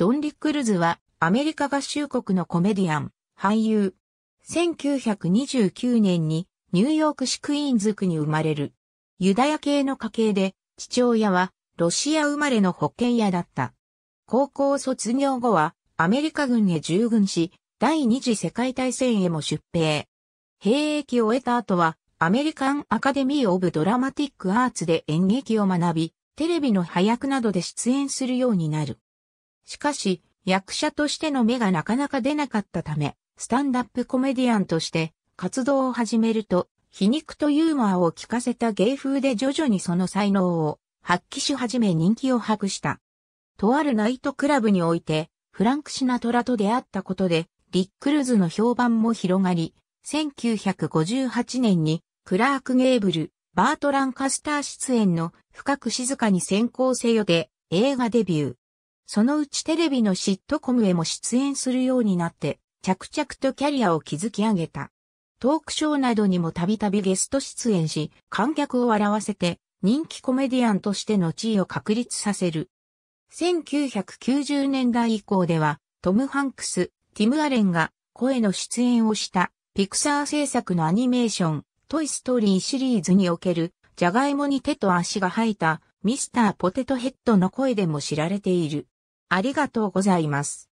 ドンリ・ックルズはアメリカ合衆国のコメディアン、俳優。1929年にニューヨーク市クイーンズ区に生まれる。ユダヤ系の家系で、父親はロシア生まれの保険屋だった。高校卒業後はアメリカ軍へ従軍し、第二次世界大戦へも出兵。兵役を終えた後は、アメリカンアカデミー・オブ・ドラマティック・アーツで演劇を学び、テレビの配役などで出演するようになる。しかし、役者としての目がなかなか出なかったため、スタンダップコメディアンとして活動を始めると、皮肉とユーモアを効かせた芸風で徐々にその才能を発揮し始め人気を博した。とあるナイトクラブにおいて、フランク・シナトラと出会ったことで、リックルズの評判も広がり、1958年にクラーク・ゲーブル、バート・ランカスター出演の深く静かに先行せよで映画デビュー。そのうちテレビのシットコムへも出演するようになって、着々とキャリアを築き上げた。トークショーなどにもたびたびゲスト出演し、観客を笑わせて、人気コメディアンとしての地位を確立させる。1990年代以降では、トム・ハンクス、ティム・アレンが声の出演をしたピクサー制作のアニメーション、トイ・ストーリーシリーズにおける、ジャガイモに手と足が生えたミスター・ポテトヘッドの声でも知られている。ありがとうございます。